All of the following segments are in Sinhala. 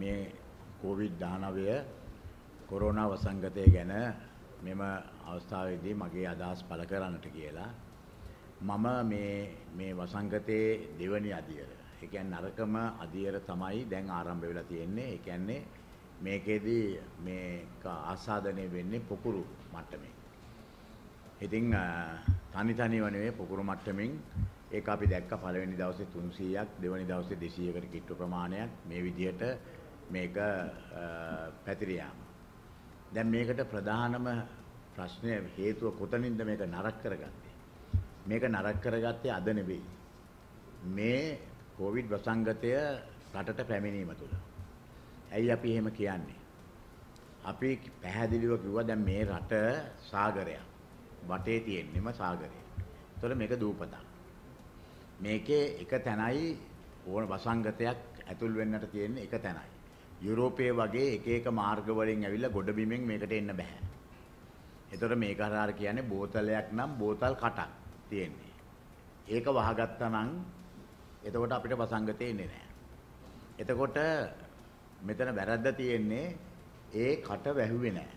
මේ කෝවිඩ් 19 කොරෝනා වසංගතය ගැන මෙම අවස්ථාවේදී මගේ අදහස් පළ කරන්නට කියලා මම මේ මේ වසංගතයේ දෙවැනි අදියර. ඒ කියන්නේ නරකම අදියර තමයි දැන් ආරම්භ වෙලා තියෙන්නේ. ඒ කියන්නේ මේකෙදී මේක ආසාදනය වෙන්නේ පොකුරු මට්ටමේ. ඉතින් තනි තනිව නෙවෙයි පොකුරු මට්ටමින් ඒක අපි දැක්ක පළවෙනි දවසේ 300ක් දෙවැනි දවසේ 200කට කිට්ටු ප්‍රමාණයක් මේ විදිහට මේක පැතිර යාම. දැන් මේකට ප්‍රධානම ප්‍රශ්නය හේතුව කොතනින්ද මේක නරක කරගත්තේ? මේක නරක කරගත්තේ අද නෙවෙයි. මේ කොවිඩ් වසංගතය රටට පැමිණීම තුළ. ඇයි අපි එහෙම කියන්නේ? අපි පැහැදිලිව කිව්වා දැන් මේ රට සාගරයක්. වටේ තියෙන්නෙම සාගරය. ඒතකොට මේක දූපතක්. මේකේ එක තැනයි ඕන වසංගතයක් ඇතුල් වෙන්නට තියෙන එක තැනයි. යුරෝපයේ වගේ එක එක මාර්ග වලින් ඇවිල්ලා ගොඩ බිමෙන් මේකට එන්න බෑ. එතකොට මේක හරහා කියන්නේ බෝතලයක් නම් බෝතල් කටක් තියෙන්නේ. ඒක වහගත්තා නම් එතකොට අපිට වසංගතේ එන්නේ නැහැ. එතකොට මෙතන වැරද්ද තියෙන්නේ ඒ කට වැහුවේ නැහැ.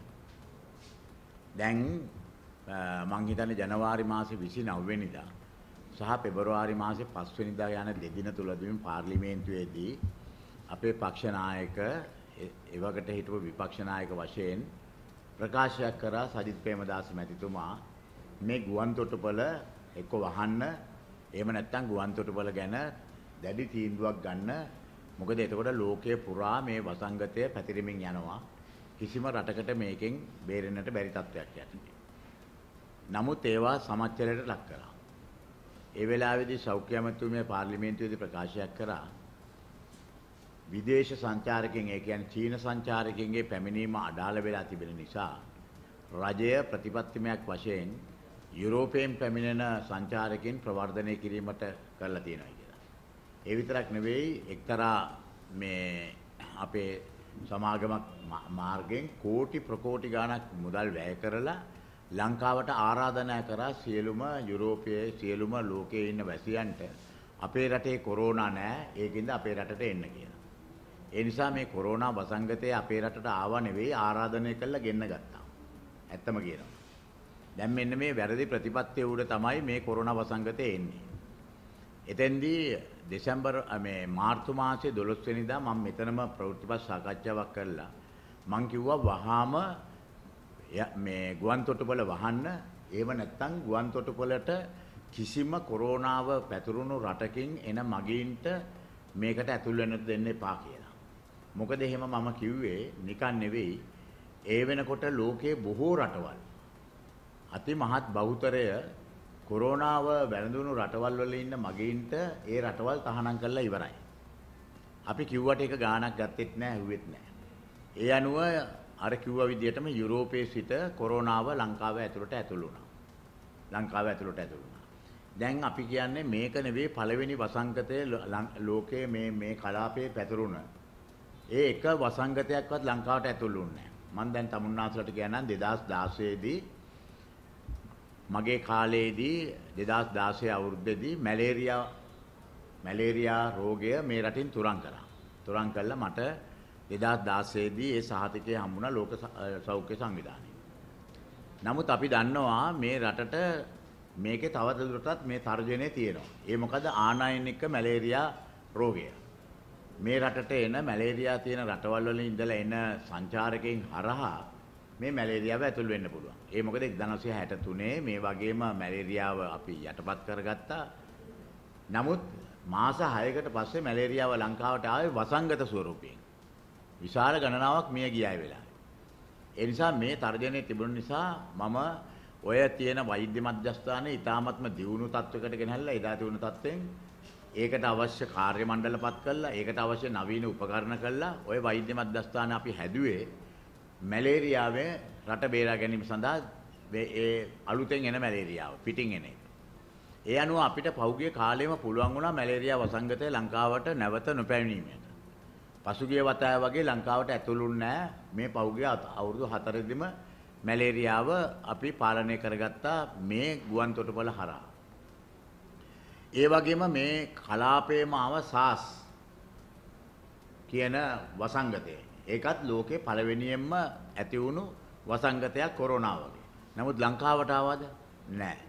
දැන් මං හිතන්නේ ජනවාරි මාසේ 29 වෙනිදා සහ පෙබරවාරි මාසේ 5 වෙනිදා යන දෙදින තුලදීම පාර්ලිමේන්තුවේදී අපේ පක්ෂ නායක එවකට හිටපු විපක්ෂ නායක වශයෙන් ප්‍රකාශයක් කරා සජිත් ප්‍රේමදාස මැතිතුමා මේ ගුවන් තොටුපළ එක්ක වහන්න එහෙම නැත්නම් ගුවන් තොටුපළ ගැන දැඩි තීන්දුවක් ගන්න මොකද එතකොට ලෝකයේ පුරා මේ වසංගතය පැතිරෙමින් යනවා කිසිම රටකට මේකෙන් බේරෙන්නට බැරි තත්ත්වයක් යටතේ. නමුත් ඒවා සමච්චලයට ලක් කරා. ඒ වෙලාවේදී සෞඛ්‍ය අමාත්‍යතුමිය පාර්ලිමේන්තුවේදී ප්‍රකාශයක් කරා විදේශ සංචාරකයන් ඒ කියන්නේ චීන සංචාරකයන්ගේ පැමිණීම අඩාල වෙලා තිබෙන නිසා රජය ප්‍රතිපත්තිමයක් වශයෙන් යුරෝපයෙන් පැමිණෙන සංචාරකයන් ප්‍රවර්ධනය කිරීමට කරලා තියෙනවා කියලා. ඒ විතරක් නෙවෙයි එක්තරා මේ අපේ සමාගමක් මාර්ගෙන් කෝටි ප්‍රකෝටි ගණක් මුදල් වැය කරලා ලංකාවට ආරාධනා කරා සියලුම යුරෝපයේ සියලුම ලෝකයේ ඉන්න වැසියන්ට අපේ රටේ කොරෝනා නෑ ඒකින්ද අපේ රටට එන්න කියලා. ඒ නිසා මේ කොරෝනා වසංගතය අපේ රටට ආව නෙවෙයි ආරාධනය කළා ගෙන්න ගත්තා. ඇත්තම කියනවා. දැන් මෙන්න මේ වැරදි ප්‍රතිපත්තිය උඩ තමයි මේ කොරෝනා වසංගතය එන්නේ. එතෙන්දී දෙසැම්බර් මේ මාර්තු මාසේ 12 වෙනිදා මම මෙතනම ප්‍රවෘත්තිපත් සාකච්ඡාවක් කළා. මං කිව්වා වහාම මේ ගුවන් තොටුපළ වහන්න ඒව නැත්තම් ගුවන් තොටුපළට කිසිම කොරෝනාව පැතුරුණු රටකින් එන මගීන්ට මේකට ඇතුල් වෙන්න දෙන්න එපා කියලා. මොකද එහෙම මම කිව්වේ නිකන් නෙවෙයි. ඒ වෙනකොට ලෝකයේ බොහෝ රටවල් අති මහත් බහුතරය කොරෝනාව වැළඳුණු රටවල් වල ඉන්න මගීන්ට ඒ රටවල් තහනම් කරලා ඉවරයි. අපි කිව්වට ඒක ගාණක් ගත්තෙත් නැහැ, හුවෙත් නැහැ. ඒ අනුව අර කිව්වා විදිහටම යුරෝපයේ සිට කොරෝනාව ලංකාව ඇතුළට ඇතුළු වුණා. ලංකාව ඇතුළට ඇතුළු වුණා. දැන් අපි කියන්නේ මේක නෙවෙයි පළවෙනි වසංගතයේ ලෝකයේ මේ මේ කලාපයේ පැතිරුණ. ඒ එක වසංගතයක්වත් ලංකාවට ඇතුළු වුණේ නැහැ. මම දැන් තමුන්නාසලට කියනනම් 2016 දී මගේ කාලයේදී 2016 අවුරුද්දේදී මැලේරියා මැලේරියා රෝගය මේ රටින් තුරන් කළා. තුරන් කළා මට 2016 දී ඒ සහතිකය හම්බුණා ලෝක සෞඛ්‍ය සංවිධානයේ. නමුත් අපි දන්නවා මේ රටට මේකේ තවදුරටත් මේ තර්ජනය තියෙනවා. ඒ මොකද ආනයනික මැලේරියා රෝගය. මේ රටට එන මැලේරියා තියෙන රටවල් වලින් ඉඳලා එන සංචාරකයන් හරහා මේ මැලේරියාව ඇතුල් වෙන්න පුළුවන්. ඒ මොකද 1963 මේ වගේම මැලේරියාව අපි යටපත් කරගත්තා. නමුත් මාස 6කට පස්සේ මැලේරියාව ලංකාවට ආවේ වසංගත ස්වරූපයෙන්. විශාල ගණනාවක් මිය ගියා වෙලා. ඒ නිසා මේ තර්ජනය තිබුණ නිසා මම ඔය තියෙන වෛද්‍ය මධ්‍යස්ථානයේ ඊ타ත්ම දියුණු තත්වයකට ගෙනහැල්ලා එදා තිබුණු තත්ත්වෙන් ඒකට අවශ්‍ය කාර්ය මණ්ඩලපත් කළා ඒකට අවශ්‍ය නවීන උපකරණ කළා ඔය වෛද්‍ය මධ්‍යස්ථාන අපි හැදුවේ මැලේරියාවේ රට බේරා ගැනීම සඳහා ඒ අලුතෙන් එන මැලේරියාව පිටින් එන එක. ඒ අනුව අපිට පහුගිය කාලෙම පුළුවන් වුණා මැලේරියා වසංගතය ලංකාවට නැවත නොපැමිණීමට. පසුගිය වතාව වගේ ලංකාවට ඇතුළුන්නේ නැහැ. මේ පහුගිය අවුරුදු 4 මැලේරියාව අපි පාලනය කරගත්තා මේ ගුවන් තොටුපළ හරහා. ඒ වගේම මේ කලාපයේම ආව SARS කියන වසංගතය. ඒකත් ලෝකේ පළවෙනියෙන්ම ඇති වුණු වසංගතයක් කොරෝනා වගේ. නමුත් ලංකාවට ආවද? නැහැ.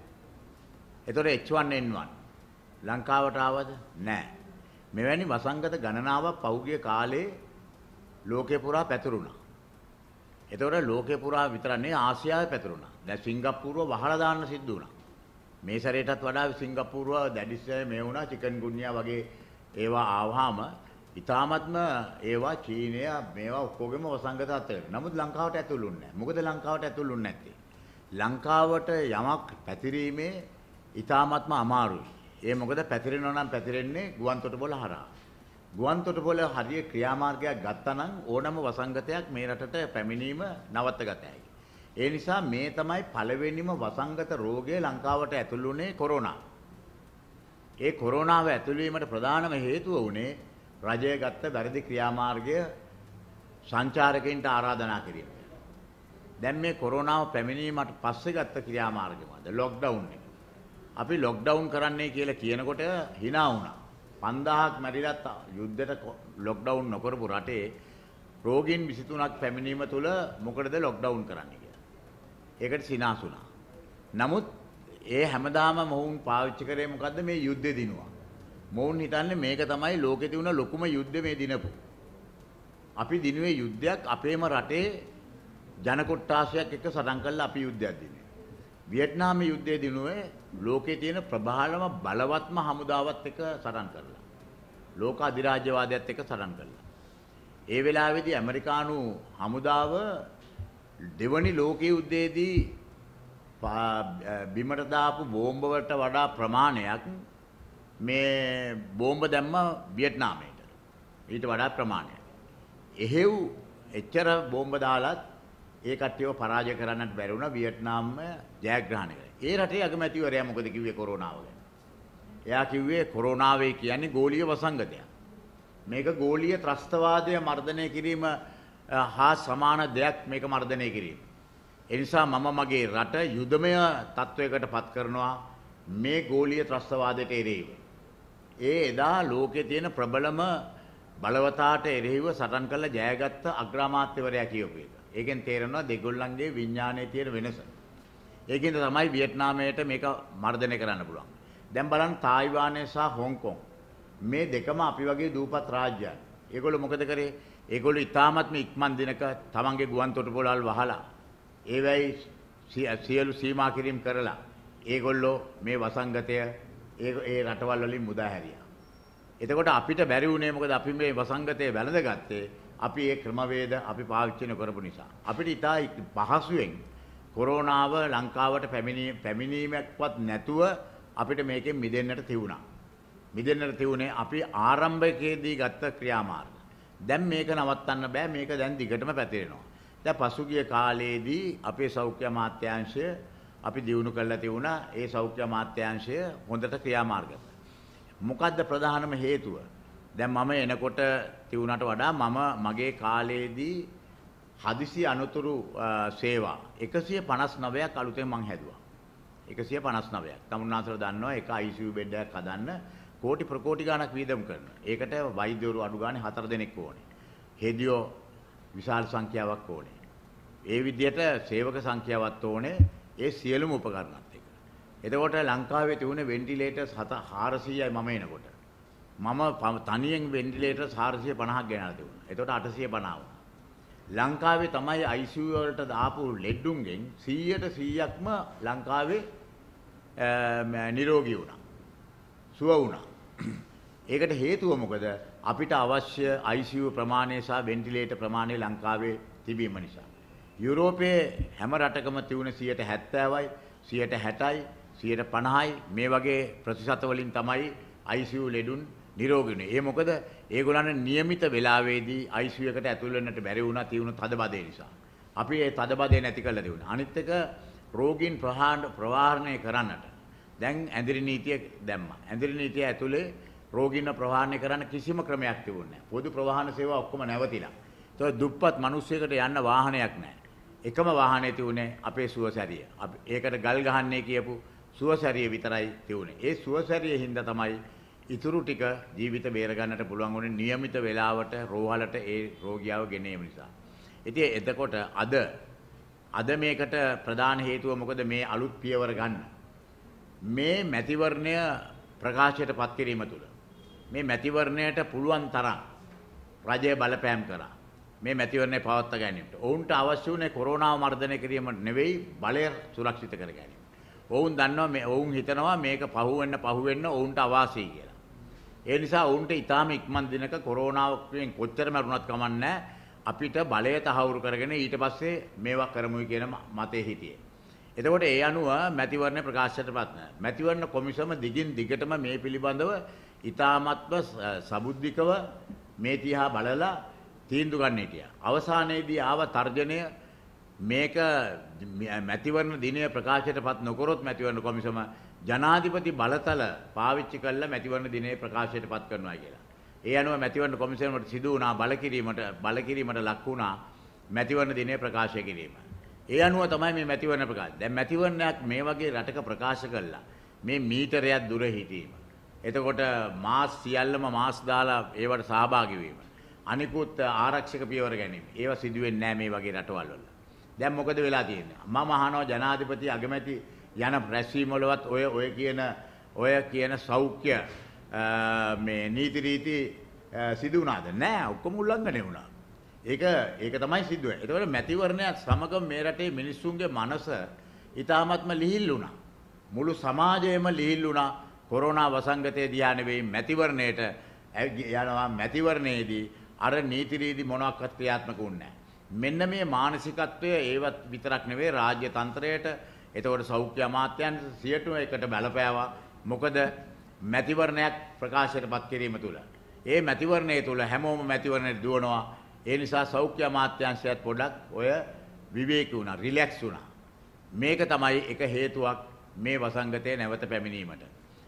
ඒතොර H1N1 ලංකාවට ආවද? නැහැ. මෙවැනි වසංගත ගණනාවක් පෞගිය කාලේ ලෝකේ පුරා පැතිරුණා. එතකොට ලෝකේ පුරා විතර නෙවෙයි ආසියාවේ පැතිරුණා. දැන් සිංගප්පූරුව වහලා දාන්න සිද්ධ වුණා. මේ සැරේටත් වඩා සිංගප්පූරුව දැඩිස්සය මේ වුණා චිකන් ගුන්නියා වගේ ඒවා ආවහම ඉතාමත්ම ඒවා චීනය මේවා ඔක්කොගෙම වසංගතත්වයක්. නමුත් ලංකාවට ඇතුළුන්නේ නැහැ. මොකද ලංකාවට ඇතුළුන්නේ නැත්තේ. ලංකාවට යමක් පැතිරීමේ ඉතාමත්ම අමාරුයි. ඒ මොකද පැතිරෙනවා නම් පැතිරෙන්නේ ගුවන් තොටුපොළ හරහා. ගුවන් තොටුපොළ හරිය ක්‍රියාමාර්ගයක් ගත්තා නම් ඕනම වසංගතයක් මේ රටට පැමිණීම නවත්ත ගත හැකියි. ඒ නිසා මේ තමයි පළවෙනිම වසංගත රෝගය ලංකාවට ඇතුළු වුණේ කොරෝනා. ඒ කොරෝනාව ඇතුළු වීමට ප්‍රධානම හේතුව වුණේ රජය ගත්ත වැරදි ක්‍රියාමාර්ගය සංචාරකයන්ට ආරාධනා කිරීම. දැන් මේ කොරෝනාව පැමිණීමට පස්සේ ගත්ත ක්‍රියාමාර්ගය මොකද? ලොක්ඩවුන් එක. අපි ලොක්ඩවුන් කරන්නේ කියලා කියනකොට hina වුණා. 5000ක් මැරිලත් යුද්ධෙට ලොක්ඩවුන් නොකරපු රටේ රෝගීන් 23ක් පැමිණීම තුළ මොකටද ලොක්ඩවුන් කරන්නේ කියලා. ඒකට සිනාසුණා. නමුත් ඒ හැමදාම මොවුන් පාවිච්චි කරේ මොකද්ද මේ යුද්ධේ දිනුවා. මොවුන් හිතන්නේ මේක තමයි ලෝකේ තිබුණ ලොකුම යුද්ධ මේ දිනපු. අපි දිනුවේ යුද්ධයක් අපේම රටේ ජන කොට්ටාසයක් එක්ක සටන් කළා අපි යුද්ධයක් දිනුවේ. වියට්නාම යුද්ධයේ දිනුවේ ලෝකේ තියෙන ප්‍රබලම බලවත්ම හමුදාවත් එක සටන් කරලා. ලෝක අධිරාජ්‍යවාදයත් එක සටන් කරලා. ඒ වෙලාවේදී ඇමරිකානු හමුදාව දෙවනි ලෝකයේ යුද්ධයේදී බිමට දාපු බෝම්බ වලට වඩා ප්‍රමාණයක් මේ බෝම්බ දැම්ම වියට්නාමයට. ඊට වඩා ප්‍රමාණයක්. එහෙව් එච්චර බෝම්බ දාලත් ඒ කට්ටියව පරාජය කරන්නට බැරි වුණා වියට්නාම්ම ජයග්‍රහණය කළා. ඒ රටේ අගමැතිවරයා මොකද කිව්වේ කොරෝනාව ගැන? එයා කිව්වේ කොරෝනාවේ කියන්නේ ගෝලීය වසංගතයක්. මේක ගෝලීය ත්‍රස්තවාදය මර්ධනය කිරීම හා සමාන දෙයක් මේක මර්ධනය කිරීම. ඒ නිසා මම මගේ රට යුදමය තත්වයකට පත් කරනවා මේ ගෝලීය ත්‍රස්තවාදයට එරෙහිව. ඒ එදා ලෝකේ තියෙන ප්‍රබලම බලවතාට එරෙහිව සටන් කළ ජයගත්ත අග්‍රාමාත්‍යවරයා කියපු එක. ඒකෙන් තේරෙනවා දෙගොල්ලන්ගේ විඥානයේ තියෙන වෙනස. ඒකෙන් තමයි වියට්නාමයට මේක මර්ධනය කරන්න පුළුවන්. දැන් බලන්න තායිවානය සහ හොංකොං මේ දෙකම අපි වගේ දූපත් රාජ්‍යයන්. ඒගොල්ලෝ මොකද කරේ? ඒගොල්ලෝ ඉතාමත්ම ඉක්මන් දිනක තමන්ගේ ගුවන් තොටුපොළල් වහලා ඒවයි සියලු සීමා කිරීම කරලා ඒගොල්ලෝ මේ වසංගතය ඒ ඒ රටවල් වලින් මුදා හැරියා. එතකොට අපිට බැරි වුණේ මොකද අපි මේ වසංගතය වැළඳගත්තේ අපි ඒ ක්‍රමවේද අපි පාවිච්චි කරපු නිසා අපිට ඉතා පහසුවෙන් කොරෝනාව ලංකාවට පැමිණීමක්වත් නැතුව අපිට මේකෙන් මිදෙන්නට තිබුණා. මිදෙන්නට තිබුණේ අපි ආරම්භකයේදී ගත්ත ක්‍රියාමාර්ග. දැන් මේක නවත්තන්න බෑ මේක දැන් දිගටම පැතිරෙනවා. දැන් පසුගිය කාලයේදී අපේ සෞඛ්‍ය අමාත්‍යාංශය අපි දියුණු කරලා තිබුණා ඒ සෞඛ්‍ය අමාත්‍යාංශය හොඳට ක්‍රියාමාර්ග. මොකද්ද ප්‍රධානම හේතුව? දැන් මම එනකොට තිබුණාට වඩා මම මගේ කාලයේදී හදිසි අනුතුරු සේවා 159ක් අලුතෙන් මං හැදුවා. 159ක්. තමුන්නාසල දන්නවා එක ICU බෙඩ් එකක් හදන්න කෝටි ප්‍රකෝටි ගණක් වියදම් කරනවා. ඒකට වෛද්‍යවරු අඩු ගානේ 4 දෙනෙක් ඕනේ. හෙදියෝ විශාල සංඛ්‍යාවක් ඕනේ. ඒ විදිහට සේවක සංඛ්‍යාවක් ඕනේ ඒ සියලුම උපකරණත් එක්ක. එතකොට ලංකාවේ තිබුණේ වෙන්ටිලේටර්ස් 400යි මම එනකොට. මම තනියෙන් වෙන්ටිලේටර් 450ක් ගෙනල්ලා තිබුණා. එතකොට 850 ලංකාවේ තමයි ICU වලට දාපු ලෙඩ්ඩුන්ගෙන් 100ට 100ක්ම ලංකාවේ නිරෝගී වුණා. සුව වුණා. ඒකට හේතුව මොකද? අපිට අවශ්‍ය ICU ප්‍රමාණය සහ වෙන්ටිලේටර් ප්‍රමාණය ලංකාවේ තිබීම නිසා. යුරෝපයේ හැම රටකම තිබුණේ 170යි, 160යි, 150යි මේ වගේ ප්‍රතිශත වලින් තමයි ICU ලෙඩුන් නිරෝගී වුණේ. ඒ මොකද ඒගොල්ලන් નિયમિત වෙලාවේදී ICU එකට ඇතුල් වෙන්නට බැරි වුණා තියුණු තදබදේ නිසා. අපි ඒ තදබදේ නැති කරලා දෙවුණා. අනිත් එක රෝගීන් ප්‍රවාහණය කරන්නට දැන් ඇඳිරි නීතිය දැම්මා. ඇඳිරි නීතිය ඇතුලේ රෝගීන්ව ප්‍රවාහණය කරන්න කිසිම ක්‍රමයක් තිබුණේ නැහැ. පොදු ප්‍රවාහන සේවා ඔක්කොම නැවතිලා. ඒතකොට දුප්පත් මිනිස්සෙකුට යන්න වාහනයක් නැහැ. එකම වාහනේ තිබුණේ අපේ සුවසැරිය. ඒකට ගල් ගහන්නේ කියපු සුවසැරිය විතරයි තිබුණේ. ඒ සුවසැරිය හින්දා තමයි ඉතුරු ටික ජීවිත බේරගන්නට පුළුවන් වුණේ નિયમિત වේලාවට රෝහලට ඒ රෝගියාව ගෙන යාම නිසා. ඉතින් එතකොට අද අද මේකට ප්‍රධාන හේතුව මොකද මේ අලුත් පියවර ගන්න. මේ මැතිවරණය ප්‍රකාශයට පත් කිරීම තුළ මේ මැතිවරණයට පුළුවන් තරම් රජය බලපෑම් කරා. මේ මැතිවරණය පවත්වා ගැනීමට. ඔවුන්ට අවශ්‍ය වුණේ කොරෝනාව මර්ධනය කිරීම නෙවෙයි බලය සුරක්ෂිත කර ගැනීම. ඔවුන් දන්නවා මේ ඔවුන් හිතනවා මේක පහුවෙන්න පහුවෙන්න ඔවුන්ට අවාසී කියලා. ඒ නිසා ඔවුන්ට ඊටාම ඉක්මන් දිනක කොරෝනාවෙන් කොච්චර මරුණත් කමන්නේ අපිට බලය තහවුරු කරගෙන ඊට පස්සේ මේවා කරමුයි කියන මතේ හිටියේ. එතකොට ඒ අනුව මැතිවරණ ප්‍රකාශයටපත් නැහැ. මැතිවරණ කොමිසම දිගින් දිගටම මේ පිළිබඳව ඊටාමත්ව සබුද්ධිකව මේ තියා බලලා තීන්දුව ගන්න හිටියා. අවසානයේදී ආව තර්ජනය මේක මැතිවරණ දිනය ප්‍රකාශයටපත් නොකරොත් මැතිවරණ කොමිසම ජනාධිපති බලතල පාවිච්චි කළා මැතිවරණ දිනේ ප්‍රකාශයට පත් කරනවා කියලා. ඒ අනුව මැතිවරණ කොමිසමට සිදු වුණා බලකිරීමට බලකිරීමට ලක් වුණා මැතිවරණ දිනේ ප්‍රකාශය කිරීම. ඒ අනුව තමයි මේ මැතිවරණ ප්‍රකාශ. දැන් මැතිවරණයක් මේ වගේ රටක ප්‍රකාශ කළා. මේ මීටරයක් දුර හිටීම. එතකොට මාස් සියල්ලම මාස් දාලා ඒවට සහභාගී වීම. අනිකුත් ආරක්ෂක පියවර ගැනීම. ඒවා සිදුවෙන්නේ නැහැ මේ වගේ රටවල් වල. දැන් මොකද වෙලා තියෙන්නේ? මම අහනවා ජනාධිපති අගමැති යන රැස්වීමලවත් ඔය ඔය කියන ඔය කියන සෞඛ්‍ය මේ නීති රීති සිදු වුණාද? නෑ, ඔක්කොම උල්ලංඝනය වුණා. ඒක ඒක තමයි සිද්ධ වෙන්නේ. ඒතකොට මැතිවරණයත් සමග මේ රටේ මිනිස්සුන්ගේ මනස ඊටාත්ම ලිහිල් වුණා. මුළු සමාජයම ලිහිල් වුණා. කොරෝනා වසංගතයේ දිහා නෙවෙයි මැතිවරණයට යනවා මැතිවරණයේදී අර නීති රීති මොනවාක්වත් ක්‍රියාත්මක වුණේ නැහැ. මෙන්න මේ මානසිකත්වය ඒවත් විතරක් නෙවෙයි රාජ්‍ය තන්ත්‍රයට එතකොට සෞඛ්‍ය අමාත්‍යංශ 101ට බලපෑවා. මොකද මැතිවරණයක් ප්‍රකාශයටපත් කිරීම තුළ. ඒ මැතිවරණය තුළ හැමෝම මැතිවරණයට දුවනවා. ඒ නිසා සෞඛ්‍ය අමාත්‍යංශයත් පොඩ්ඩක් ඔය විවේකී වුණා, රිලැක්ස් වුණා. මේක තමයි එක හේතුවක් මේ වසංගතය නැවත පැමිණීමට.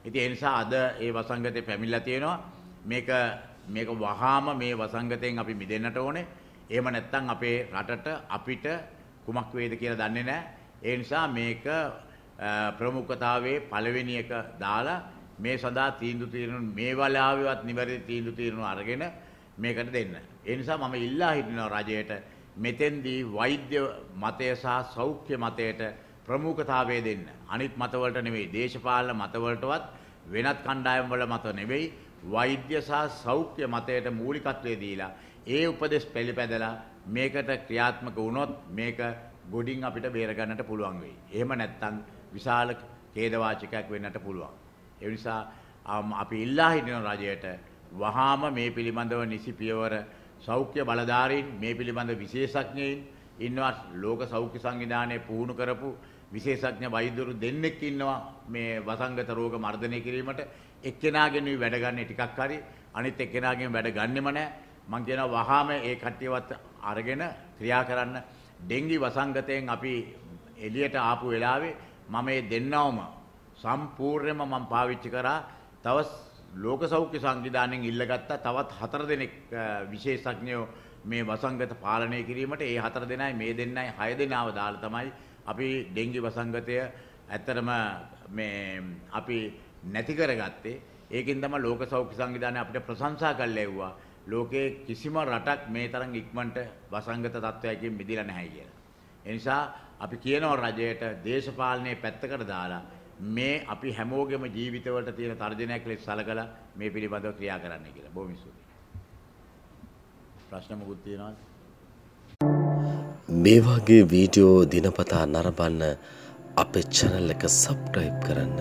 ඉතින් ඒ නිසා අද මේ වසංගතේ පැමිණලා තියෙනවා. මේක මේක වහාම මේ වසංගතයෙන් අපි මිදෙන්නට ඕනේ. එහෙම නැත්නම් අපේ රටට අපිට කුමක් වේද කියලා දන්නේ නැහැ. ඒ නිසා මේක ප්‍රමුඛතාවයේ පළවෙනි එක දාලා මේ සඳහා තීන්දුව తీරන මේ වෙලාවෙවත් නිවැරදි තීන්දුව తీරන අරගෙන මේකට දෙන්න. ඒ නිසා මම ඉල්ලා හිටිනවා රජයට මෙතෙන්දී වෛද්‍ය මතය සහ සෞඛ්‍ය මතයට ප්‍රමුඛතාවය දෙන්න. අනිත් මතවලට නෙවෙයි දේශපාලන මතවලටවත් වෙනත් කණ්ඩායම් වල මත නෙවෙයි වෛද්‍ය සහ සෞඛ්‍ය මතයට මූලිකත්වය දීලා ඒ උපදෙස් පිළිපැදලා මේකට ක්‍රියාත්මක වුණොත් මේක ගොඩින් අපිට බේරගන්නට පුළුවන් වෙයි. එහෙම නැත්නම් විශාල ඛේදවාචකයක් වෙන්නට පුළුවන්. ඒ නිසා අපි ඉල්ලා හිටින රජයට වහාම මේ පිළිබඳව නිසි පියවර සෞඛ්‍ය බලධාරීන් මේ පිළිබඳ විශේෂඥයින් ඉන්නවා ලෝක සෞඛ්‍ය සංවිධානය පුහුණු කරපු විශේෂඥ වෛද්‍යවරු දෙන්නෙක් ඉන්නවා මේ වසංගත රෝග මර්ධනය කිරීමට එක්කෙනාගෙන් වැඩ ගන්න ටිකක් හරි අනිත් එක්කෙනාගෙන් වැඩ ගන්නෙම නැහැ මම කියනවා වහාම ඒ කට්ටියවත් අරගෙන ක්‍රියා කරන්න ඩෙංගි වසංගතයෙන් අපි එළියට ආපු වෙලාවේ මම මේ දෙන්නවම සම්පූර්ණයෙන්ම මම පාවිච්චි කරා තව ලෝක සෞඛ්‍ය සංවිධානයෙන් ඉල්ලගත්තා තවත් හතර දෙනෙක් විශේෂඥයෝ මේ වසංගත පාලනය කිරීමට ඒ හතර දෙනයි මේ දෙන්නයි හය දෙනාව දාලා තමයි අපි ඩෙංගි වසංගතය ඇත්තටම මේ අපි නැති කරගත්තේ ඒකෙන් තමයි ලෝක සෞඛ්‍ය සංවිධානය අපිට ප්‍රශංසා කළා ලෝකයේ කිසිම රටක් මේ තරම් ඉක්මනට වසංගත තත්වයකින් මිදිලා නැහැ කියලා. ඒ නිසා අපි කියනවා රජයට දේශපාලනයේ පැත්තකට දාලා මේ අපි හැමෝගෙම ජීවිතවලට තියෙන තර්ජනයක් ලෙස සලකලා මේ පිළිබඳව ක්‍රියා කරන්න කියලා. බොහොම ස්තුතියි. ප්‍රශ්න මොකුත් තියෙනවද? මේ වගේ වීඩියෝ දිනපතා නරඹන්න අපේ channel එක subscribe කරන්න.